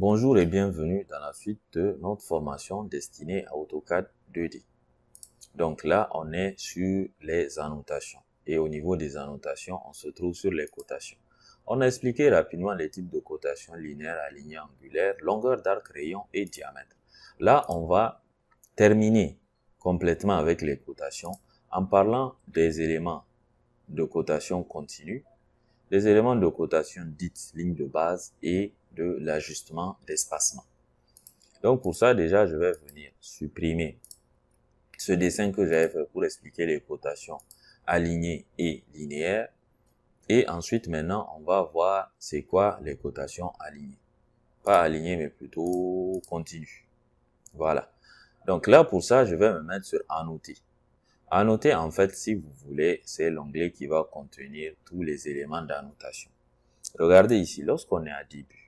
Bonjour et bienvenue dans la suite de notre formation destinée à AutoCAD 2D. Donc là, on est sur les annotations. Et au niveau des annotations, on se trouve sur les cotations. On a expliqué rapidement les types de cotations linéaires, alignées, angulaires, longueur d'arc, rayon et diamètre. Là, on va terminer complètement avec les cotations en parlant des éléments de cotation continue, des éléments de cotation dites lignes de base et de l'ajustement d'espacement. Donc pour ça, déjà, je vais venir supprimer ce dessin que j'avais fait pour expliquer les cotations alignées et linéaires. Et ensuite, maintenant, on va voir c'est quoi les cotations alignées. Pas alignées, mais plutôt continues. Voilà. Donc là, pour ça, je vais me mettre sur Annoter. Annoter, en fait, si vous voulez, c'est l'onglet qui va contenir tous les éléments d'annotation. Regardez ici, lorsqu'on est à début,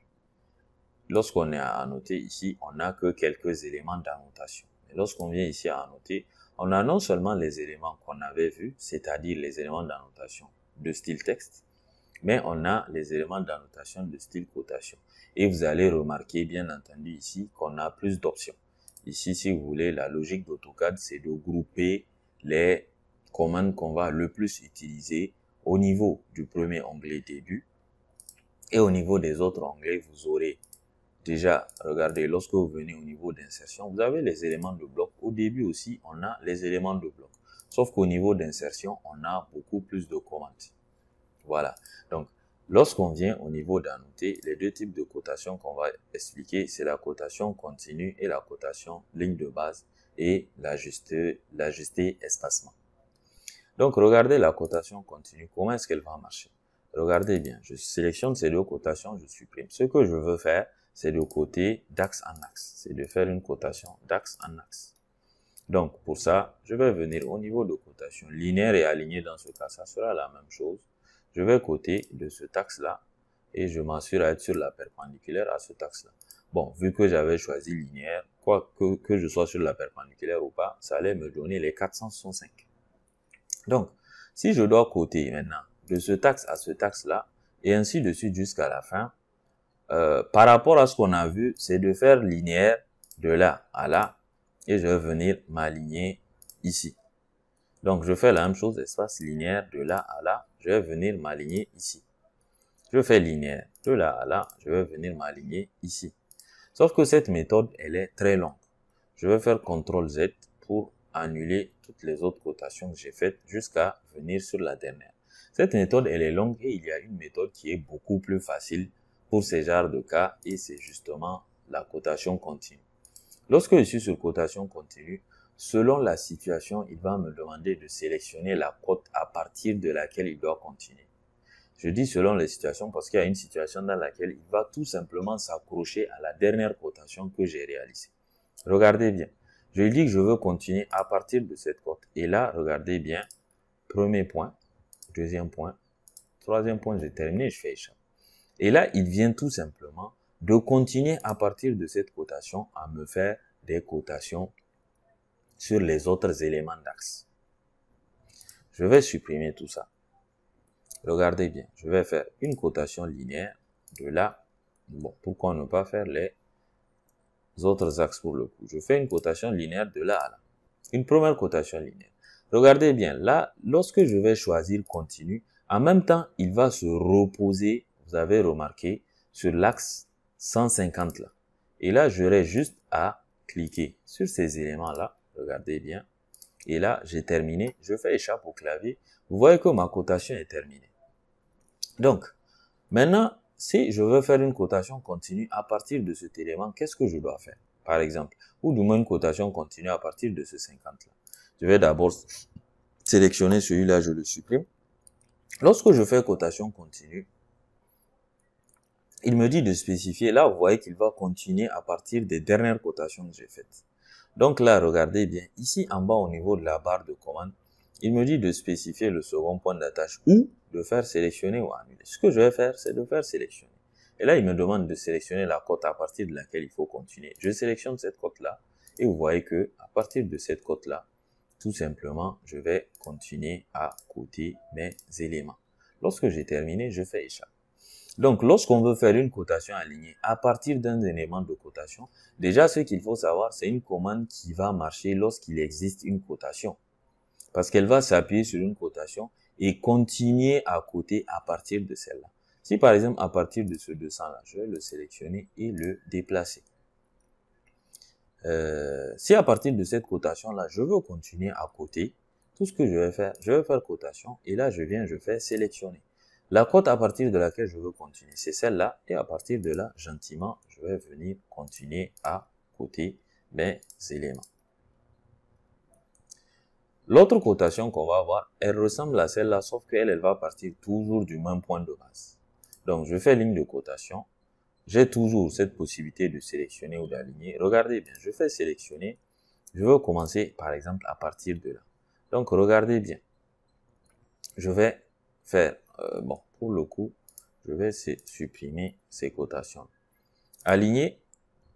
lorsqu'on est à annoter ici, on n'a que quelques éléments d'annotation. Mais lorsqu'on vient ici à annoter, on a non seulement les éléments qu'on avait vus, c'est-à-dire les éléments d'annotation de style texte, mais on a les éléments d'annotation de style cotation. Et vous allez remarquer, bien entendu, ici, qu'on a plus d'options. Ici, si vous voulez, la logique d'AutoCAD, c'est de grouper les commandes qu'on va le plus utiliser au niveau du premier onglet début. Et au niveau des autres onglets, vous aurez Déjà, regardez, lorsque vous venez au niveau d'insertion, vous avez les éléments de bloc. Au début aussi, on a les éléments de bloc. Sauf qu'au niveau d'insertion, on a beaucoup plus de commandes. Voilà. Donc, lorsqu'on vient au niveau d'annoter, les deux types de cotation qu'on va expliquer, c'est la cotation continue et la cotation ligne de base et l'ajuster espacement. Donc, regardez la cotation continue. Comment est-ce qu'elle va marcher Regardez bien. Je sélectionne ces deux cotations, je supprime. Ce que je veux faire, c'est de coter d'axe en axe. C'est de faire une cotation d'axe en axe. Donc, pour ça, je vais venir au niveau de cotation linéaire et alignée. Dans ce cas, ça sera la même chose. Je vais coter de ce taxe là et je m'assure à être sur la perpendiculaire à ce taxe là Bon, vu que j'avais choisi linéaire, quoi que, que je sois sur la perpendiculaire ou pas, ça allait me donner les 465. Donc, si je dois coter maintenant de ce taxe à ce taxe là et ainsi de suite jusqu'à la fin, euh, par rapport à ce qu'on a vu, c'est de faire linéaire de là à là. Et je vais venir m'aligner ici. Donc, je fais la même chose, espace linéaire de là à là. Je vais venir m'aligner ici. Je fais linéaire de là à là. Je vais venir m'aligner ici. Sauf que cette méthode, elle est très longue. Je vais faire CTRL Z pour annuler toutes les autres cotations que j'ai faites jusqu'à venir sur la dernière. Cette méthode, elle est longue et il y a une méthode qui est beaucoup plus facile pour ces genres de cas et c'est justement la cotation continue. Lorsque je suis sur cotation continue, selon la situation, il va me demander de sélectionner la cote à partir de laquelle il doit continuer. Je dis selon les situations parce qu'il y a une situation dans laquelle il va tout simplement s'accrocher à la dernière cotation que j'ai réalisée. Regardez bien. Je lui dis que je veux continuer à partir de cette cote. Et là, regardez bien. Premier point, deuxième point, troisième point, j'ai terminé, je fais échappe. Et là, il vient tout simplement de continuer à partir de cette cotation à me faire des cotations sur les autres éléments d'axe. Je vais supprimer tout ça. Regardez bien, je vais faire une cotation linéaire de là. Bon, pourquoi ne pas faire les autres axes pour le coup Je fais une cotation linéaire de là à là. Une première cotation linéaire. Regardez bien, là, lorsque je vais choisir continue, en même temps, il va se reposer vous avez remarqué, sur l'axe 150 là. Et là, j'aurai juste à cliquer sur ces éléments-là. Regardez bien. Et là, j'ai terminé. Je fais échappe au clavier. Vous voyez que ma cotation est terminée. Donc, maintenant, si je veux faire une cotation continue à partir de cet élément, qu'est-ce que je dois faire Par exemple, ou du moins une cotation continue à partir de ce 50-là. Je vais d'abord sélectionner celui-là, je le supprime. Lorsque je fais cotation continue, il me dit de spécifier. Là, vous voyez qu'il va continuer à partir des dernières cotations que j'ai faites. Donc là, regardez bien. Ici, en bas, au niveau de la barre de commande, il me dit de spécifier le second point d'attache ou de faire sélectionner ou annuler. Ce que je vais faire, c'est de faire sélectionner. Et là, il me demande de sélectionner la cote à partir de laquelle il faut continuer. Je sélectionne cette cote-là et vous voyez que à partir de cette cote-là, tout simplement, je vais continuer à coter mes éléments. Lorsque j'ai terminé, je fais échappe. Donc, lorsqu'on veut faire une cotation alignée à partir d'un élément de cotation, déjà ce qu'il faut savoir, c'est une commande qui va marcher lorsqu'il existe une cotation. Parce qu'elle va s'appuyer sur une cotation et continuer à coter à partir de celle-là. Si par exemple, à partir de ce 200-là, je vais le sélectionner et le déplacer. Euh, si à partir de cette cotation-là, je veux continuer à coter, tout ce que je vais faire, je vais faire cotation et là, je viens, je fais sélectionner. La cote à partir de laquelle je veux continuer, c'est celle-là. Et à partir de là, gentiment, je vais venir continuer à coter mes éléments. L'autre cotation qu'on va avoir, elle ressemble à celle-là, sauf qu'elle, elle va partir toujours du même point de base. Donc, je fais ligne de cotation. J'ai toujours cette possibilité de sélectionner ou d'aligner. Regardez bien, je fais sélectionner. Je veux commencer, par exemple, à partir de là. Donc, regardez bien. Je vais faire euh, bon, pour le coup, je vais supprimer ces cotations. Aligner,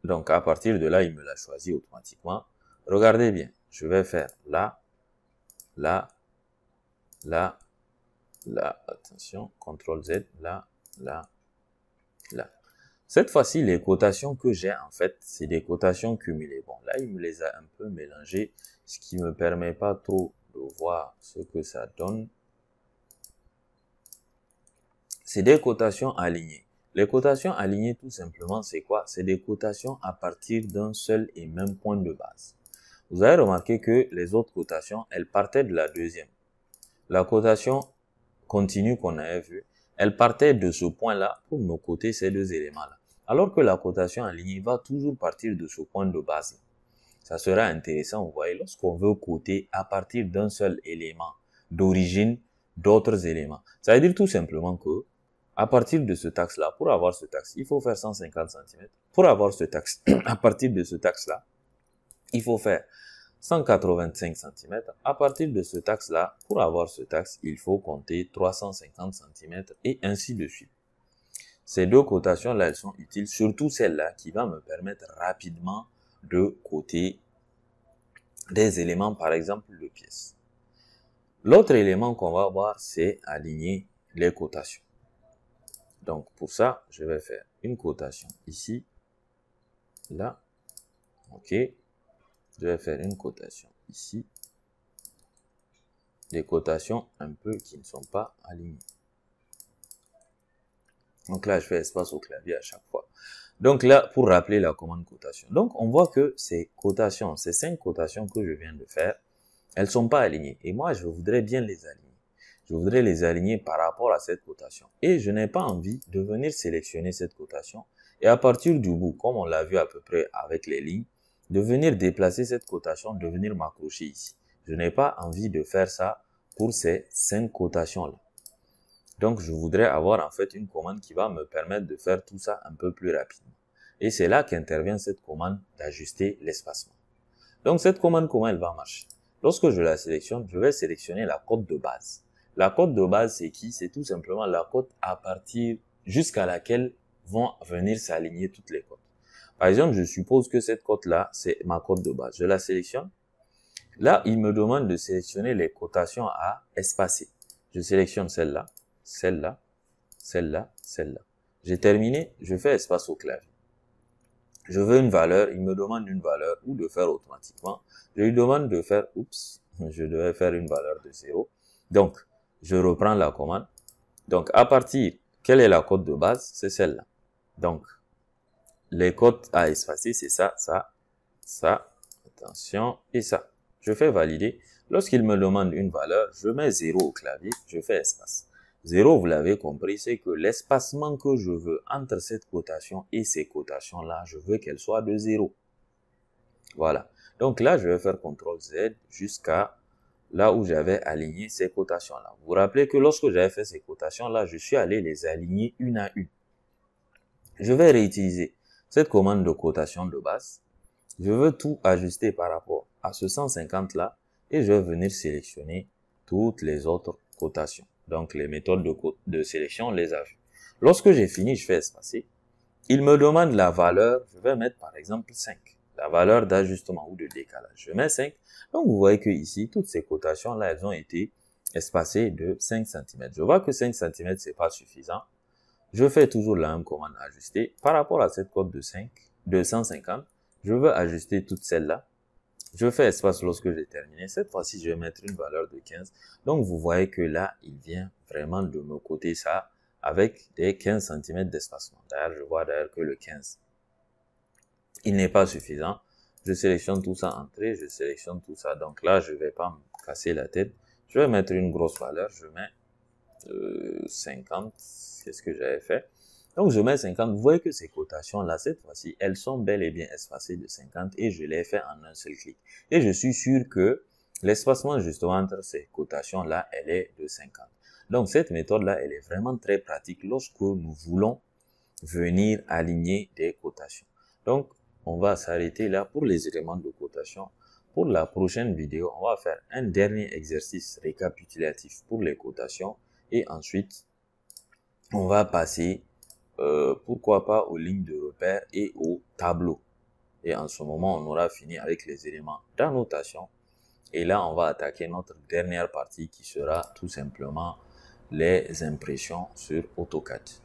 donc à partir de là, il me l'a choisi automatiquement. Regardez bien, je vais faire là, là, là, là, attention, CTRL Z, là, là, là. Cette fois-ci, les cotations que j'ai, en fait, c'est des cotations cumulées. Bon, là, il me les a un peu mélangées, ce qui ne me permet pas trop de voir ce que ça donne c'est des cotations alignées. Les cotations alignées, tout simplement, c'est quoi C'est des cotations à partir d'un seul et même point de base. Vous avez remarqué que les autres cotations, elles partaient de la deuxième. La cotation continue qu'on avait vue, elle partait de ce point-là pour nous coter ces deux éléments-là. Alors que la cotation alignée va toujours partir de ce point de base. Ça sera intéressant, vous voyez, lorsqu'on veut coter à partir d'un seul élément d'origine d'autres éléments. Ça veut dire tout simplement que à partir de ce taxe-là, pour avoir ce taxe, il faut faire 150 cm. Pour avoir ce taxe, à partir de ce taxe-là, il faut faire 185 cm. À partir de ce taxe-là, pour avoir ce taxe, il faut compter 350 cm et ainsi de suite. Ces deux cotations-là, elles sont utiles, surtout celle-là qui va me permettre rapidement de coter des éléments, par exemple de pièces. L'autre élément qu'on va avoir, c'est aligner les cotations. Donc pour ça, je vais faire une cotation ici, là, ok. Je vais faire une cotation ici, des cotations un peu qui ne sont pas alignées. Donc là, je fais espace au clavier à chaque fois. Donc là, pour rappeler la commande cotation. Donc on voit que ces cotations, ces cinq cotations que je viens de faire, elles ne sont pas alignées. Et moi, je voudrais bien les aligner je voudrais les aligner par rapport à cette cotation. Et je n'ai pas envie de venir sélectionner cette cotation et à partir du bout, comme on l'a vu à peu près avec les lignes, de venir déplacer cette cotation, de venir m'accrocher ici. Je n'ai pas envie de faire ça pour ces cinq cotations-là. Donc, je voudrais avoir en fait une commande qui va me permettre de faire tout ça un peu plus rapidement. Et c'est là qu'intervient cette commande d'ajuster l'espacement. Donc, cette commande, comment elle va marcher Lorsque je la sélectionne, je vais sélectionner la cote de base. La cote de base, c'est qui C'est tout simplement la cote à partir jusqu'à laquelle vont venir s'aligner toutes les cotes. Par exemple, je suppose que cette cote-là, c'est ma cote de base. Je la sélectionne. Là, il me demande de sélectionner les cotations à espacer. Je sélectionne celle-là, celle-là, celle-là, celle-là. J'ai terminé, je fais espace au clavier. Je veux une valeur, il me demande une valeur ou de faire automatiquement. Je lui demande de faire, oups, je devais faire une valeur de zéro. Donc, je reprends la commande. Donc, à partir, quelle est la cote de base C'est celle-là. Donc, les cotes à espacer, c'est ça, ça, ça, attention, et ça. Je fais valider. Lorsqu'il me demande une valeur, je mets 0 au clavier, je fais espace. 0, vous l'avez compris, c'est que l'espacement que je veux entre cette cotation et ces cotations-là, je veux qu'elle soit de 0. Voilà. Donc là, je vais faire CTRL Z jusqu'à là où j'avais aligné ces cotations-là. Vous vous rappelez que lorsque j'avais fait ces cotations-là, je suis allé les aligner une à une. Je vais réutiliser cette commande de cotation de base. Je veux tout ajuster par rapport à ce 150-là et je vais venir sélectionner toutes les autres cotations. Donc les méthodes de, de sélection, les a Lorsque j'ai fini, je fais espacer. Il me demande la valeur, je vais mettre par exemple 5 la valeur d'ajustement ou de décalage. Je mets 5. Donc, vous voyez que ici, toutes ces cotations-là, elles ont été espacées de 5 cm. Je vois que 5 cm, c'est pas suffisant. Je fais toujours la même commande ajuster. Par rapport à cette cote de 5, de 150, je veux ajuster toutes celles-là. Je fais espace lorsque j'ai terminé. Cette fois-ci, je vais mettre une valeur de 15. Donc, vous voyez que là, il vient vraiment de me coter ça avec des 15 cm d'espacement. D'ailleurs, je vois d'ailleurs que le 15 il n'est pas suffisant. Je sélectionne tout ça entrée, je sélectionne tout ça. Donc là, je ne vais pas me casser la tête. Je vais mettre une grosse valeur, je mets euh, 50, qu'est-ce que j'avais fait. Donc je mets 50, vous voyez que ces cotations-là, cette fois-ci, elles sont bel et bien espacées de 50 et je les fais en un seul clic. Et je suis sûr que l'espacement justement entre ces cotations-là, elle est de 50. Donc cette méthode-là, elle est vraiment très pratique lorsque nous voulons venir aligner des cotations. Donc on va s'arrêter là pour les éléments de cotation. Pour la prochaine vidéo, on va faire un dernier exercice récapitulatif pour les cotations et ensuite, on va passer, euh, pourquoi pas, aux lignes de repère et au tableau. Et en ce moment, on aura fini avec les éléments d'annotation. Et là, on va attaquer notre dernière partie qui sera tout simplement les impressions sur AutoCAD.